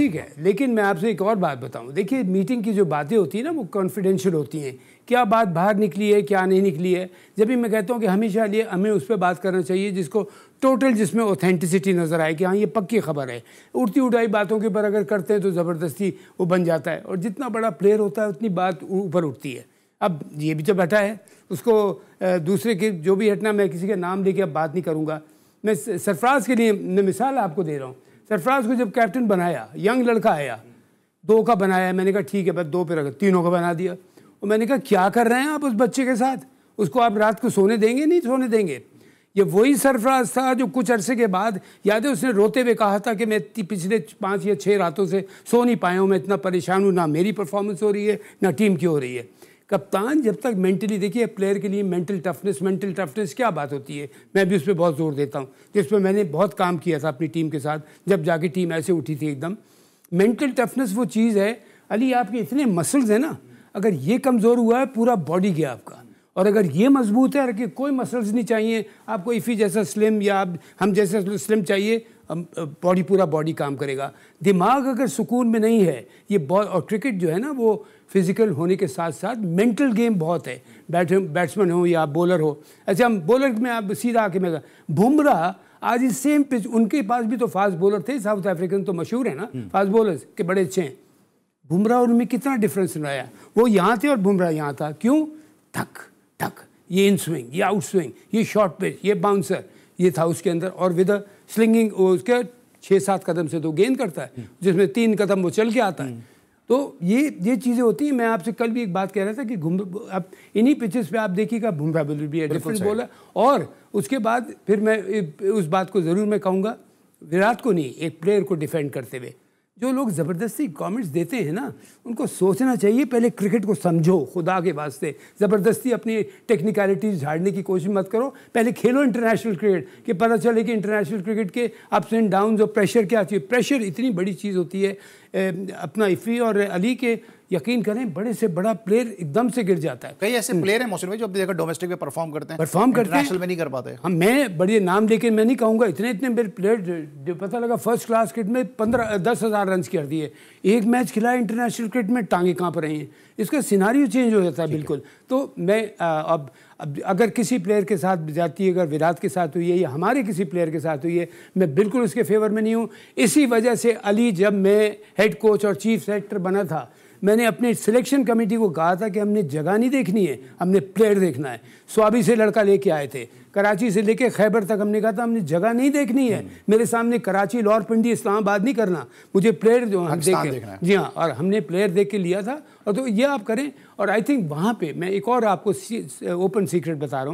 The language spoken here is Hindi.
ठीक है लेकिन मैं आपसे एक और बात बताऊं देखिए मीटिंग की जो बातें होती हैं ना वो कॉन्फिडेंशियल होती हैं क्या बात बाहर निकली है क्या नहीं निकली है जब भी मैं कहता हूं कि हमेशा लिए हमें उस पर बात करना चाहिए जिसको टोटल जिसमें ऑथेंटिसिटी नज़र आए कि हाँ ये पक्की खबर है उड़ती उड़ाई बातों के ऊपर अगर करते हैं तो ज़बरदस्ती वो बन जाता है और जितना बड़ा प्लेयर होता है उतनी बात ऊपर उठती है अब ये भी जब बैठा है उसको दूसरे के जो भी हटना मैं किसी का नाम लेके अब बात नहीं करूँगा मैं सरफराज के लिए मैं मिसाल आपको दे रहा हूँ सरफराज को जब कैप्टन बनाया यंग लड़का आया दो का बनाया मैंने कहा ठीक है बस दो पे रख तीनों का बना दिया और मैंने कहा क्या कर रहे हैं आप उस बच्चे के साथ उसको आप रात को सोने देंगे नहीं सोने देंगे ये वही सरफराज था जो कुछ अरसे के बाद याद है उसने रोते हुए कहा था कि मैं पिछले पाँच या छः रातों से सो नहीं पाया हूँ मैं इतना परेशान हूँ ना मेरी परफॉर्मेंस हो रही है ना टीम की हो रही है कप्तान जब तक मेंटली देखिए प्लेयर के लिए मेंटल टफनेस मेंटल टफनेस क्या बात होती है मैं भी उस पर बहुत जोर देता हूँ जिस पर मैंने बहुत काम किया था अपनी टीम के साथ जब जाके टीम ऐसे उठी थी एकदम मेंटल टफनेस वो चीज़ है अली आपके इतने मसल्स हैं ना अगर ये कमज़ोर हुआ है पूरा बॉडी गया आपका और अगर ये मजबूत है कि कोई मसल्स नहीं चाहिए आपको इफ़ी जैसा स्लिम या आप हम जैसे स्लिम चाहिए बॉडी पूरा बॉडी काम करेगा दिमाग अगर सुकून में नहीं है ये बॉल और क्रिकेट जो है ना वो फिजिकल होने के साथ साथ मेंटल गेम बहुत है बैट बैट्समैन हो या बॉलर हो ऐसे हम बॉलर में आप सीधा आके मैं बुमराह आज इस सेम पिच उनके पास भी तो फास्ट बॉलर थे साउथ अफ्रीकन तो मशहूर है ना फास्ट हम्म। बॉलर के बड़े अच्छे हैं बुमराह उनमें कितना डिफरेंस रहा वो यहाँ थे और बुमराह यहाँ था क्यों थक थक ये इन स्विंग ये आउट स्विंग ये शॉर्ट पिच ये बाउंसर ये था उसके अंदर और विद स्लिंगिंग उसके छः सात कदम से तो गेंद करता है जिसमें तीन कदम वो चल के आता है तो ये ये चीज़ें होती हैं मैं आपसे कल भी एक बात कह रहा था कि घूम आप इन्हीं पिचेस पे आप देखिएगा बुमरा भी है डिफरेंट बोला और उसके बाद फिर मैं उस बात को ज़रूर मैं कहूँगा विराट को नहीं एक प्लेयर को डिफेंड करते हुए जो लोग ज़बरदस्ती कमेंट्स देते हैं ना उनको सोचना चाहिए पहले क्रिकेट को समझो खुदा के वास्ते ज़बरदस्ती अपनी टेक्निकलिटीज झाड़ने की कोशिश मत करो पहले खेलो इंटरनेशनल क्रिकेट कि पता चले कि इंटरनेशनल क्रिकेट के अप्स एंड डाउन और प्रेशर क्या चाहिए प्रेशर इतनी बड़ी चीज़ होती है अपना इफ़ी और अली के यकीन करें बड़े से बड़ा प्लेयर एकदम से गिर जाता है कई ऐसे प्लेयर हम्म। हैं मौसम जो देखा डोमेस्टिक में परफॉर्म करते हैं परफॉर्म करते हैं में नहीं कर पाते हम हाँ, मैं बड़े नाम लेकिन मैं नहीं कहूँगा इतने इतने मेरे प्लेयर जो पता लगा फर्स्ट क्लास क्रिकेट में पंद्रह दस हज़ार रन कर दिए एक मैच खिलाए इंटरनेशनल क्रिकेट में टांगे काँप रही हैं इसका सिनारियो चेंज हो जाता है बिल्कुल तो मैं अब अब अगर किसी प्लेयर के साथ जाती है अगर विराट के साथ हुई है या हमारे किसी प्लेयर के साथ हुई है मैं बिल्कुल उसके फेवर में नहीं हूँ इसी वजह से अली जब मैं हेड कोच और चीफ सेलेक्टर बना था मैंने अपने सिलेक्शन कमेटी को कहा था कि हमने जगह नहीं देखनी है हमने प्लेयर देखना है स्वाबी से लड़का लेके आए थे कराची से लेके खैबर तक हमने कहा था हमने जगह नहीं देखनी है हम्म। मेरे सामने कराची लाहौर पिंडी इस्लामाबाद नहीं करना मुझे प्लेयर जो हम देखे देखना जी हाँ और हमने प्लेयर देख के लिया था और तो ये आप करें और आई थिंक वहाँ पर मैं एक और आपको ओपन सीक्रेट बता रहा हूँ